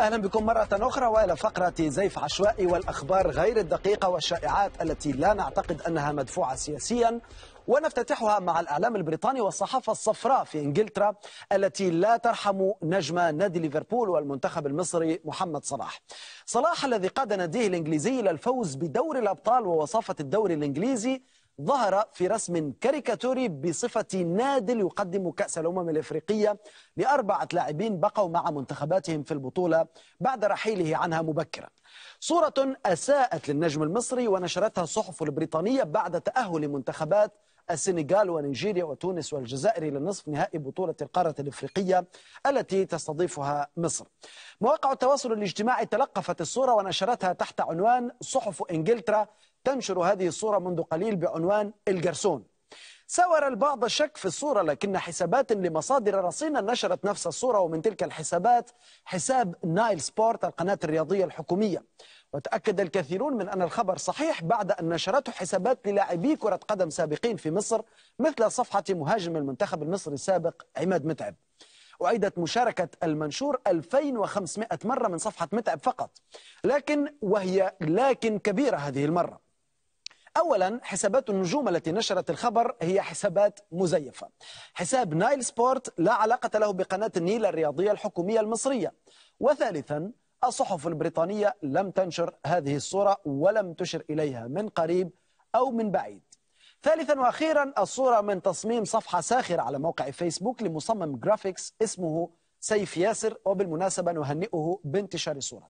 أهلا بكم مرة أخرى وإلى فقرة زيف عشوائي والأخبار غير الدقيقة والشائعات التي لا نعتقد أنها مدفوعة سياسيا ونفتتحها مع الإعلام البريطاني والصحافة الصفراء في إنجلترا التي لا ترحم نجم نادي ليفربول والمنتخب المصري محمد صلاح صلاح الذي قاد ناديه الإنجليزي إلى الفوز بدوري الأبطال ووصافة الدوري الإنجليزي ظهر في رسم كاريكاتوري بصفة نادل يقدم كأس الأمم الإفريقية لأربعة لاعبين بقوا مع منتخباتهم في البطولة بعد رحيله عنها مبكرا صورة أساءت للنجم المصري ونشرتها الصحف البريطانية بعد تأهل منتخبات السنغال ونيجيريا وتونس والجزائر إلى نصف نهائي بطولة القارة الإفريقية التي تستضيفها مصر مواقع التواصل الاجتماعي تلقفت الصورة ونشرتها تحت عنوان صحف إنجلترا تنشر هذه الصورة منذ قليل بعنوان الجرسون سور البعض شك في الصورة لكن حسابات لمصادر رصينة نشرت نفس الصورة ومن تلك الحسابات حساب نايل سبورت القناة الرياضية الحكومية وتأكد الكثيرون من أن الخبر صحيح بعد أن نشرته حسابات للاعبي كرة قدم سابقين في مصر مثل صفحة مهاجم المنتخب المصري السابق عماد متعب أعيدت مشاركة المنشور 2500 مرة من صفحة متعب فقط لكن وهي لكن كبيرة هذه المرة أولا حسابات النجوم التي نشرت الخبر هي حسابات مزيفة حساب نايل سبورت لا علاقة له بقناة النيل الرياضية الحكومية المصرية وثالثا الصحف البريطانية لم تنشر هذه الصورة ولم تشر إليها من قريب أو من بعيد ثالثا واخيرا الصوره من تصميم صفحه ساخره على موقع فيسبوك لمصمم جرافيكس اسمه سيف ياسر وبالمناسبه نهنئه بانتشار الصوره